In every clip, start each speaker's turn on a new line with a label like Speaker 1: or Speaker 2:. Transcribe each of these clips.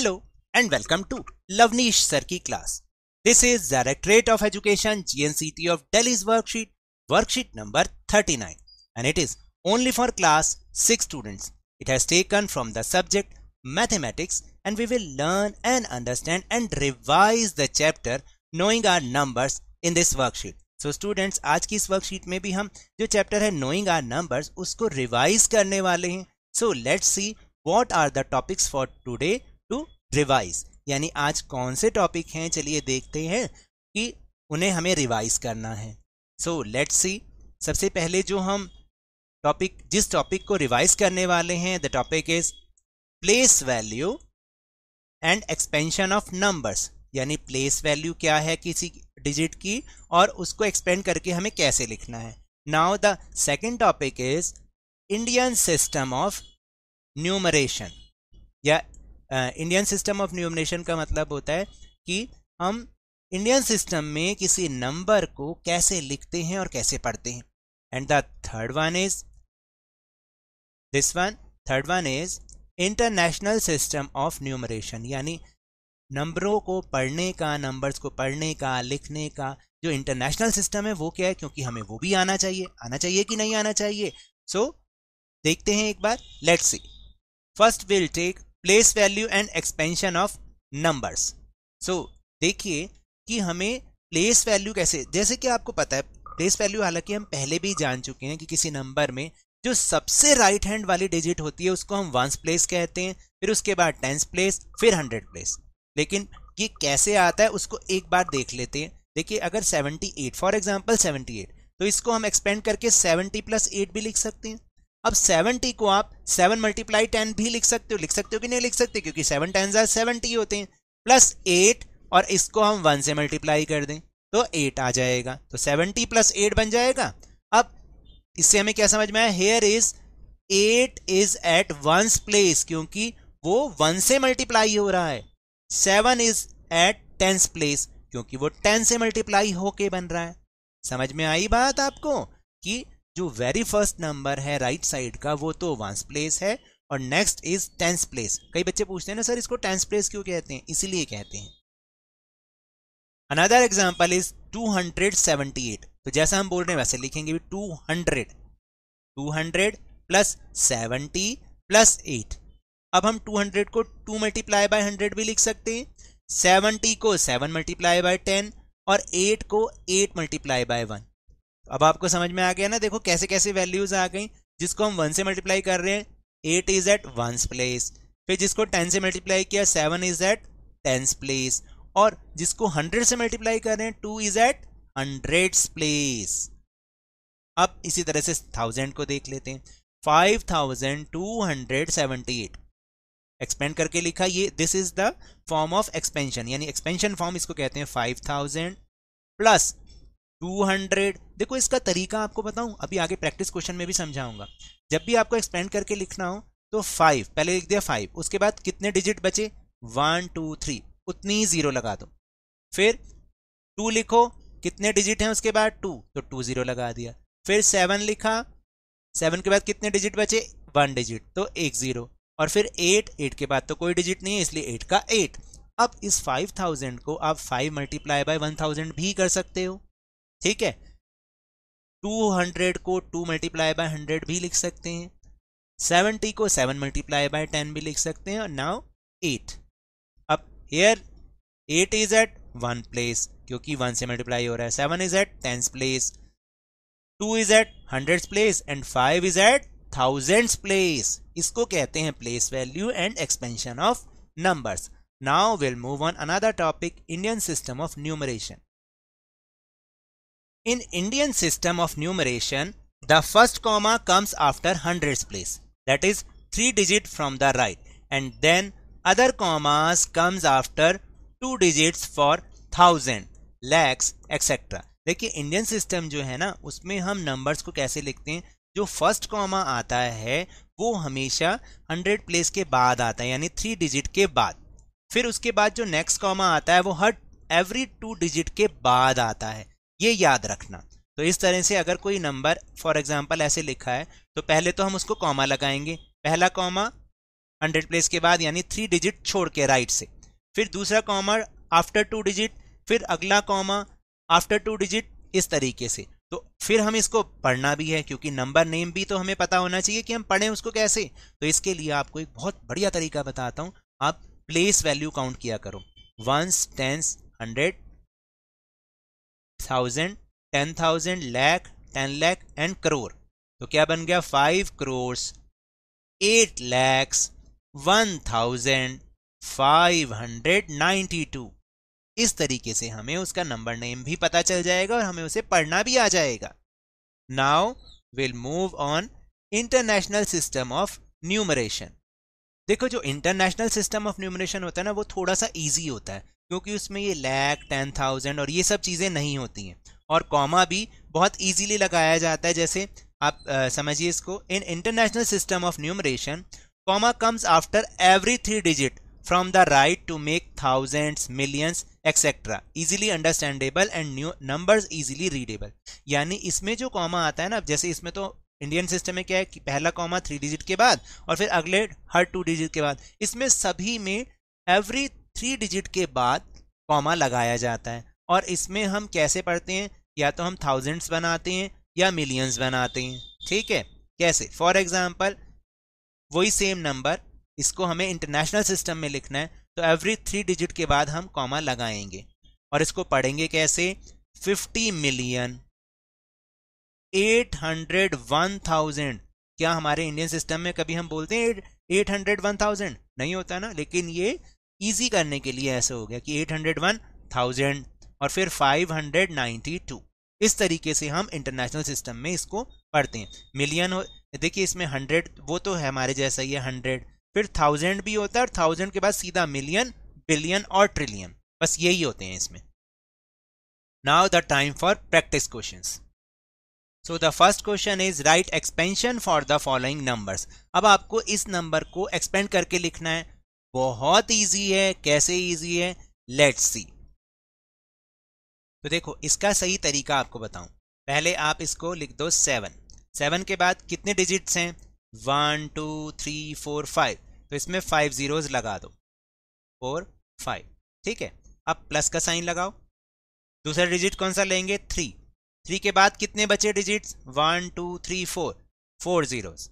Speaker 1: Hello and welcome to Lavnish Sarki class. This is Directorate of Education GNCT of Delhi's worksheet, worksheet number 39 and it is only for class 6 students. It has taken from the subject mathematics and we will learn and understand and revise the chapter knowing our numbers in this worksheet. so students, आज की इस worksheet में भी हम जो chapter है knowing our numbers उसको revise करने वाले हैं let's see what are the topics for today. Revise यानी आज कौन से टॉपिक हैं चलिए देखते हैं कि उन्हें हमें रिवाइज करना है सो लेट्स सी सबसे पहले जो हम टॉपिक जिस टॉपिक को रिवाइज करने वाले हैं the topic is place value and expansion of numbers यानी प्लेस वैल्यू क्या है किसी डिजिट की और उसको एक्सपेंड करके हमें कैसे लिखना है now the second topic is Indian system of numeration या इंडियन सिस्टम ऑफ न्यूमनेशन का मतलब होता है कि हम इंडियन सिस्टम में किसी नंबर को कैसे लिखते हैं और कैसे पढ़ते हैं and the third one is this one third one is international system of numeration यानी नंबरों को पढ़ने का नंबर्स को पढ़ने का लिखने का जो इंटरनेशनल सिस्टम है वो क्या है क्योंकि हमें वो भी आना चाहिए आना चाहिए कि नहीं आना चाहिए सो so, देखते हैं एक बार let's see first will take place value and expansion of numbers so देखिए कि हमें प्लेस वैल्यू कैसे जैसे कि आपको पता है प्लेस वैल्यू हालांकि हम पहले भी जान चुके हैं कि किसी नंबर में जो सबसे राइट हैंड वाली डिजिट होती है उसको हम वंस प्लेस कहते हैं फिर उसके बाद टेंस प्लेस फिर हंड्रेड प्लेस लेकिन ये कैसे आता है उसको एक बार देख लेते हैं देखिए अगर एट फॉर एग्जाम्पल सेवनटी एट तो इसको हम एक्सपेंड करके सेवेंटी प्लस एट भी लिख सकते हैं अब 70 को आप 7 मल्टीप्लाई टेन भी लिख सकते हो लिख सकते हो कि नहीं लिख सकते क्योंकि 7 टेन जार सेवेंटी होते हैं प्लस एट और इसको हम वन से मल्टीप्लाई कर दें तो एट आ जाएगा तो सेवेंटी प्लस एट बन जाएगा अब इससे हमें क्या समझ में आया here is eight is at ones place क्योंकि वो वन से मल्टीप्लाई हो रहा है seven is at tens place क्योंकि वो टेन से मल्टीप्लाई होके बन रहा है समझ में आई बात आपको कि जो वेरी फर्स्ट नंबर है राइट right साइड का वो तो वंस प्लेस है और नेक्स्ट इज टेंस प्लेस कई बच्चे पूछते हैं ना सर इसको टेंस प्लेस क्यों कहते हैं इसीलिए कहते हैं अनदर एग्जाम्पल इज 278 तो जैसा हम बोल रहे हैं वैसे लिखेंगे भी 200 200 प्लस 70 प्लस 8 अब हम 200 को 2 मल्टीप्लाई बाय 100 भी लिख सकते हैं 70 को 7 मल्टीप्लाई बाय 10 और 8 को 8 मल्टीप्लाई बाय 1 अब आपको समझ में आ गया ना देखो कैसे कैसे वैल्यूज आ गई जिसको हम वन से मल्टीप्लाई कर रहे हैं eight is at ones place फिर जिसको टेन से मल्टीप्लाई किया seven is at tens place और जिसको हंड्रेड से मल्टीप्लाई कर रहे हैं two is at hundred place अब इसी तरह से थाउजेंड को देख लेते हैं five thousand two hundred seventy eight expand करके लिखा ये this is the form of expansion यानी एक्सपेंशन फॉर्म इसको कहते हैं five thousand plus two hundred देखो इसका तरीका आपको बताऊं अभी आगे प्रैक्टिस क्वेश्चन में भी समझाऊंगा जब भी आपको एक्सपेंड करके लिखना हो तो फाइव पहले लिख दिया फाइव उसके बाद कितने डिजिट बचे वन टू थ्री उतनी जीरो लगा दो फिर टू लिखो कितने डिजिट हैं उसके बाद टू तो टू जीरो लगा दिया फिर सेवन लिखा सेवन के बाद कितने डिजिट बचे वन डिजिट तो एक जीरो और फिर एट एट के बाद तो कोई डिजिट नहीं है इसलिए एट का एट अब इस फाइव थाउजेंड को आप five multiply by one thousand भी कर सकते हो ठीक है टू हंड्रेड को टू मल्टीप्लाई बाय हंड्रेड भी लिख सकते हैं सेवेंटी को सेवन मल्टीप्लाई बाय टेन भी लिख सकते हैं और नाउ एट अब here eight is at one place क्योंकि वन से मल्टीप्लाई हो रहा है seven is at tens place two is at hundred place and five is at thousands place इसको कहते हैं place value and expansion of numbers now will move on another topic Indian system of numeration In Indian system of numeration, the first comma comes after hundreds place, that is three digit from the right, and then other commas comes after two digits for thousand, lakhs, etc. देखिए Indian system जो है ना उसमें हम numbers को कैसे लिखते हैं जो फर्स्ट कॉमा आता है वो हमेशा हंड्रेड प्लेस के बाद आता है यानी थ्री डिजिट के बाद फिर उसके बाद जो नेक्स्ट कॉमा आता है वो हर एवरी टू डिजिट के बाद आता है ये याद रखना तो इस तरह से अगर कोई नंबर फॉर एग्जाम्पल ऐसे लिखा है तो पहले तो हम उसको कॉमा लगाएंगे पहला कॉमा हंड्रेड प्लेस के बाद यानी थ्री डिजिट छोड़ के राइट से फिर दूसरा कॉमा आफ्टर टू डिजिट फिर अगला कॉमा आफ्टर टू डिजिट इस तरीके से तो फिर हम इसको पढ़ना भी है क्योंकि नंबर नेम भी तो हमें पता होना चाहिए कि हम पढ़ें उसको कैसे तो इसके लिए आपको एक बहुत बढ़िया तरीका बताता हूँ आप प्लेस वैल्यू काउंट किया करो ones tens hundred thousand ten thousand lakh ten lakh and crore तो क्या बन गया five crores eight lakhs one thousand five hundred ninety two इस तरीके से हमें उसका नंबर नेम भी पता चल जाएगा और हमें उसे पढ़ना भी आ जाएगा now will move on international system of numeration देखो जो इंटरनेशनल सिस्टम ऑफ न्यूमरेशन होता है ना वो थोड़ा सा ईजी होता है क्योंकि उसमें ये लैक टेन थाउजेंड और ये सब चीज़ें नहीं होती हैं और कॉमा भी बहुत ईजीली लगाया जाता है जैसे आप समझिए इसको in international system of numeration comma comes after every three digit from the right to make thousands millions etc easily understandable and new numbers easily readable यानी इसमें जो कॉमा आता है ना जैसे इसमें तो इंडियन सिस्टम में क्या है कि पहला कॉमा थ्री डिजिट के बाद और फिर अगले हर टू डिजिट के बाद इसमें सभी में एवरी थ्री डिजिट के बाद कॉमा लगाया जाता है और इसमें हम कैसे पढ़ते हैं या तो हम थाउजेंड्स बनाते हैं या मिलियंस बनाते हैं ठीक है कैसे फॉर एग्जाम्पल वही सेम नंबर इसको हमें इंटरनेशनल सिस्टम में लिखना है तो एवरी थ्री डिजिट के बाद हम कॉमा लगाएंगे और इसको पढ़ेंगे कैसे fifty million eight hundred one thousand क्या हमारे इंडियन सिस्टम में कभी हम बोलते हैं एट हंड्रेड वन थाउजेंड नहीं होता ना लेकिन ये ईजी करने के लिए ऐसे हो गया कि एट हंड्रेड वन थाउजेंड और फिर फाइव हंड्रेड नाइन्टी टू इस तरीके से हम इंटरनेशनल सिस्टम में इसको पढ़ते हैं मिलियन हो देखिए इसमें हंड्रेड वो तो है हमारे जैसा ही है हंड्रेड फिर थाउजेंड भी होता है और थाउजेंड के बाद सीधा मिलियन बिलियन और ट्रिलियन बस यही होते हैं इसमें now the time for practice question so the first question is write expansion for the following numbers अब आपको इस नंबर को एक्सपेंड करके लिखना है बहुत इजी है कैसे इजी है लेट्स सी तो देखो इसका सही तरीका आपको बताऊं पहले आप इसको लिख दो सेवन सेवन के बाद कितने डिजिट्स हैं one two three four five तो इसमें फाइव जीरोज लगा दो फोर फाइव ठीक है अब प्लस का साइन लगाओ दूसरा डिजिट कौन सा लेंगे थ्री थ्री के बाद कितने बचे digits one two three four four zeros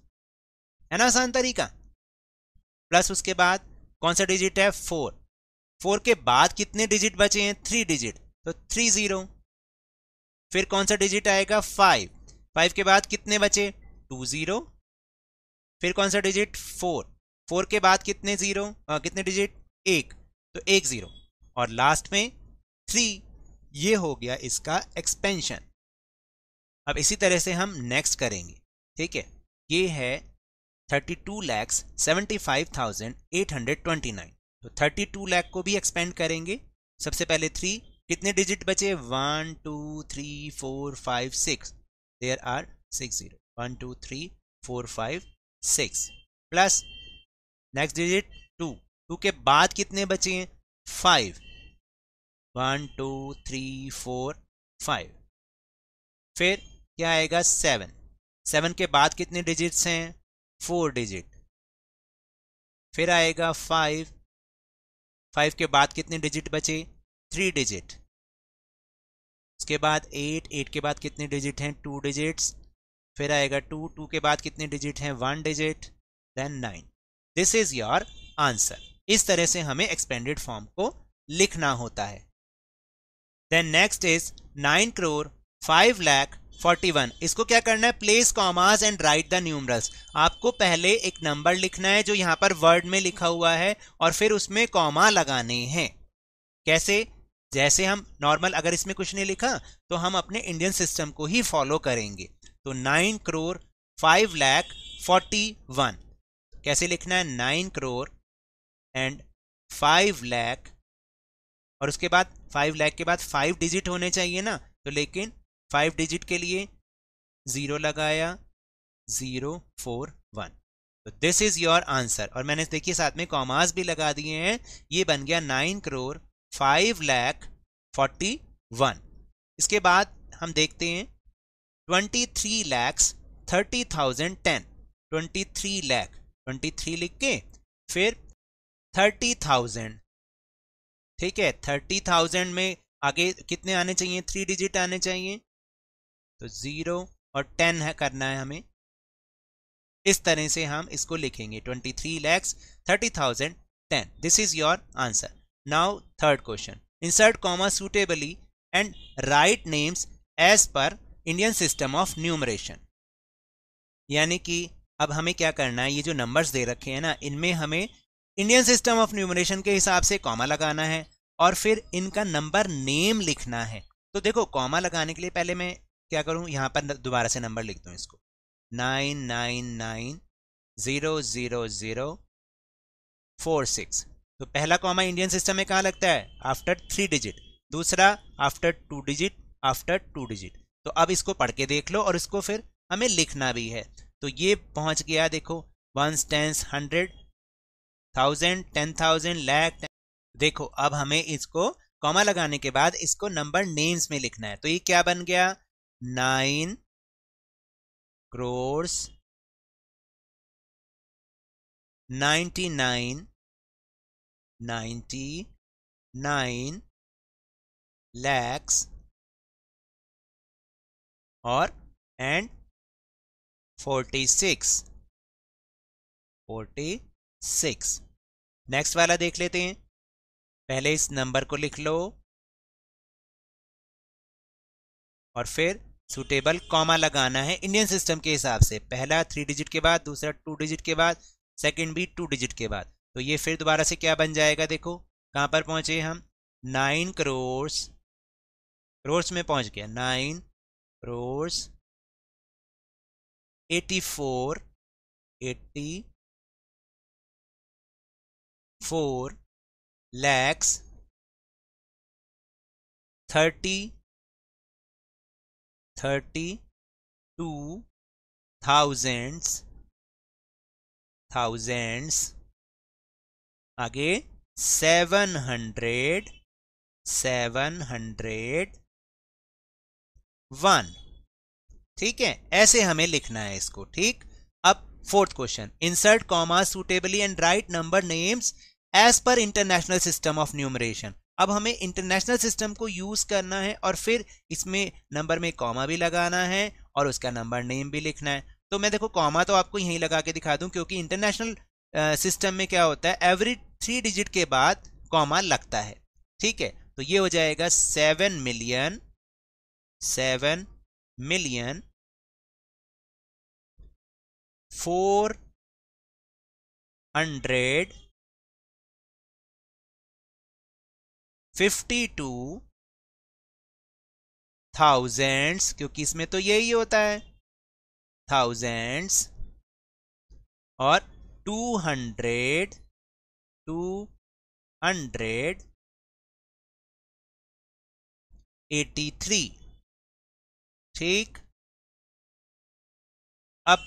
Speaker 1: है ना आसान तरीका प्लस उसके बाद कौन सा डिजिट है फोर फोर के बाद कितने डिजिट बचे हैं थ्री डिजिट तो थ्री जीरो फिर कौन सा डिजिट आएगा फाइव फाइव के बाद कितने बचे टू जीरो फिर कौन सा डिजिट फोर फोर के बाद कितने जीरो आ, कितने डिजिट एक तो एक जीरो और लास्ट में थ्री ये हो गया इसका एक्सपेंशन अब इसी तरह से हम नेक्स्ट करेंगे ठीक है ये है thirty two lakhs seventy five thousand eight hundred twenty nine तो थर्टी टू लैख को भी एक्सपेंड करेंगे सबसे पहले थ्री कितने डिजिट बचे one two three four five six there are six zero one two three four five six plus next digit two two के बाद कितने बचे हैं five one two three four five फिर क्या आएगा सेवन सेवन के बाद कितने डिजिट्स हैं फोर डिजिट फिर आएगा फाइव फाइव के बाद कितने डिजिट बचे थ्री डिजिट उसके बाद एट एट के बाद कितने डिजिट हैं टू डिजिट्स फिर आएगा टू टू के बाद कितने डिजिट हैं one digit then nine this is your answer इस तरह से हमें एक्सपेंडेड फॉर्म को लिखना होता है then next is nine crore five lakh 41 इसको क्या करना है place commas and write the numerals आपको पहले एक नंबर लिखना है जो यहां पर वर्ड में लिखा हुआ है और फिर उसमें कॉमा लगाने हैं कैसे जैसे हम नॉर्मल अगर इसमें कुछ नहीं लिखा तो हम अपने इंडियन सिस्टम को ही फॉलो करेंगे तो nine crore five lakh forty one कैसे लिखना है nine crore and five lakh और उसके बाद फाइव लैख के बाद फाइव डिजिट होने चाहिए ना तो लेकिन फाइव डिजिट के लिए ज़ीरो लगाया ज़ीरो फोर वन तो दिस इज़ योर आंसर और मैंने देखिए साथ में कॉमास भी लगा दिए हैं ये बन गया nine crore five lakh forty one इसके बाद हम देखते हैं twenty three lakhs thirty thousand ten twenty three lakh twenty three लिख के फिर थर्टी थाउजेंड ठीक है थर्टी थाउजेंड में आगे कितने आने चाहिए थ्री डिजिट आने चाहिए तो ज़ीरो और टेन है करना है हमें इस तरह से हम इसको लिखेंगे twenty three lakhs thirty thousand ten this is your answer now third question insert comma suitably and write names as per Indian system of numeration यानी कि अब हमें क्या करना है ये जो नंबर्स दे रखे हैं ना इनमें हमें इंडियन सिस्टम ऑफ न्यूमरेशन के हिसाब से कॉमा लगाना है और फिर इनका नंबर नेम लिखना है तो देखो कॉमा लगाने के लिए पहले मैं क्या करूं यहां पर दोबारा से नंबर लिख दू इसको nine nine nine zero zero zero four six तो पहला कॉमा इंडियन सिस्टम में कहा लगता है आफ्टर थ्री डिजिट दूसरा after two digit after two digit तो अब इसको पढ़ के देख लो और इसको फिर हमें लिखना भी है तो ये पहुंच गया देखो ones tens hundred thousand ten thousand lakh देखो अब हमें इसको कॉमा लगाने के बाद इसको नंबर नेम्स में लिखना है तो ये क्या बन गया nine
Speaker 2: crores ninety nine ninety nine lakhs और and forty six forty six
Speaker 1: next वाला देख लेते हैं पहले इस नंबर को लिख लो और फिर सुटेबल कॉमा लगाना है इंडियन सिस्टम के हिसाब से पहला थ्री डिजिट के बाद दूसरा टू डिजिट के बाद सेकंड भी टू डिजिट के बाद तो ये फिर दोबारा से क्या बन जाएगा देखो कहाँ पर पहुँचे हम नाइन करोर्स करोर्स में पहुँच गया nine crores
Speaker 2: eighty four eighty four lakhs thirty thirty two
Speaker 1: thousands thousand आगे seven hundred seven hundred one ठीक है ऐसे हमें लिखना है इसको ठीक अब fourth question insert comma suitably and write number names as per international system of numeration अब हमें इंटरनेशनल सिस्टम को यूज़ करना है और फिर इसमें नंबर में कॉमा भी लगाना है और उसका नंबर नेम भी लिखना है तो मैं देखो कॉमा तो आपको यहीं लगा के दिखा दूं क्योंकि इंटरनेशनल सिस्टम में क्या होता है एवरी थ्री डिजिट के बाद कॉमा लगता है ठीक है तो ये हो जाएगा seven million seven million
Speaker 2: four hundred fifty two
Speaker 1: thousands क्योंकि इसमें तो यही होता है थाउजेंड्स और two hundred
Speaker 2: two hundred
Speaker 1: eighty three ठीक अब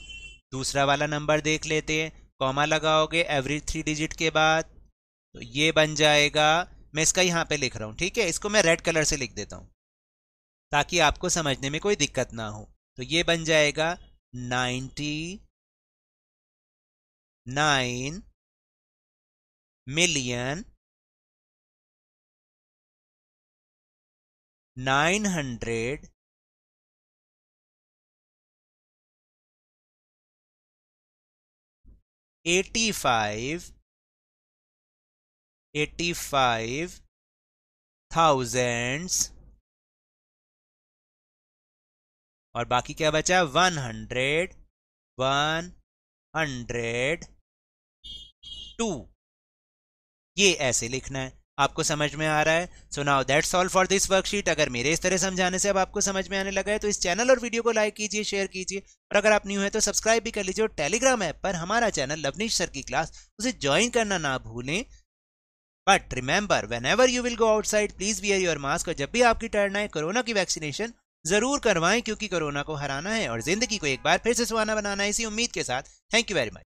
Speaker 1: दूसरा वाला नंबर देख लेते हैं कॉमा लगाओगे एवरी थ्री डिजिट के बाद तो ये बन जाएगा मैं इसका यहाँ पे लिख रहा हूँ ठीक है इसको मैं रेड कलर से लिख देता हूँ ताकि आपको समझने में कोई दिक्कत ना हो तो ये बन जाएगा ninety nine
Speaker 2: million nine hundred eighty five eighty five thousand और बाकी क्या बचा one hundred
Speaker 1: one hundred two ये ऐसे लिखना है आपको समझ में आ रहा है so now that's all for this worksheet अगर मेरे इस तरह समझाने से अब आपको समझ में आने लगा है तो इस चैनल और वीडियो को लाइक कीजिए शेयर कीजिए और अगर आप न्यू है तो सब्सक्राइब भी कर लीजिए और टेलीग्राम ऐप पर हमारा चैनल लवनीश सर की क्लास उसे ज्वाइन करना ना भूलें but remember whenever you will go outside please wear your mask और जब भी आपकी टर्न आए कोरोना की वैक्सीनेशन जरूर करवाएं क्योंकि कोरोना को हराना है और जिंदगी को एक बार फिर से सुहाना बनाना है इसी उम्मीद के साथ थैंक यू वेरी मच